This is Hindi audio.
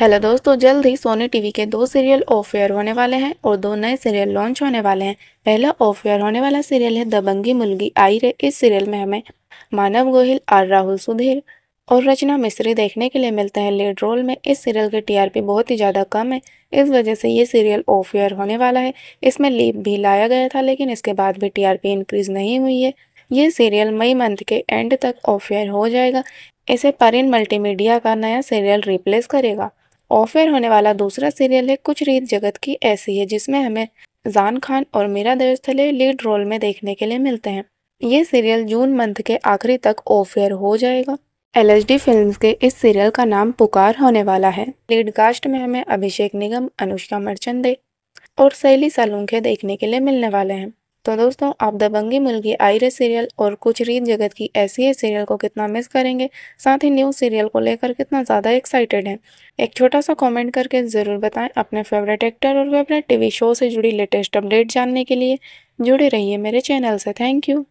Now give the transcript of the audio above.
हेलो दोस्तों जल्द ही सोनी टीवी के दो सीरियल ऑफ एयर होने वाले हैं और दो नए सीरियल लॉन्च होने वाले हैं पहला ऑफ एयर होने वाला सीरियल है दबंगी मुलगी आई रे इस सीरियल में हमें मानव गोहिल आर राहुल सुधीर और रचना मिश्री देखने के लिए मिलते हैं लीड रोल में इस सीरियल की टीआरपी बहुत ही ज़्यादा कम है इस वजह से ये सीरियल ऑफ एयर होने वाला है इसमें लीप भी लाया गया था लेकिन इसके बाद भी टीआरपी इंक्रीज़ नहीं हुई है ये सीरियल मई मंथ के एंड तक ऑफ एयर हो जाएगा इसे परिन मल्टीमीडिया का नया सीरियल रिप्लेस करेगा ऑफेयर होने वाला दूसरा सीरियल है कुछ रीत जगत की ऐसी है जिसमें हमें जान खान और मीरा देवस्थले लीड रोल में देखने के लिए मिलते हैं ये सीरियल जून मंथ के आखिरी तक ऑफेयर हो जाएगा एल एच डी फिल्म के इस सीरियल का नाम पुकार होने वाला है लीड कास्ट में हमें अभिषेक निगम अनुष्का मर्चंदे और सैली सालुंखे देखने के लिए मिलने वाले हैं तो दोस्तों आप दबंगी मुलगी आयरे सीरियल और कुछ रीत जगत की ऐसी ही सीरियल को कितना मिस करेंगे साथ ही न्यू सीरियल को लेकर कितना ज़्यादा एक्साइटेड हैं एक छोटा सा कमेंट करके ज़रूर बताएं अपने फेवरेट एक्टर और फेवरेट टीवी शो से जुड़ी लेटेस्ट अपडेट जानने के लिए जुड़े रहिए मेरे चैनल से थैंक यू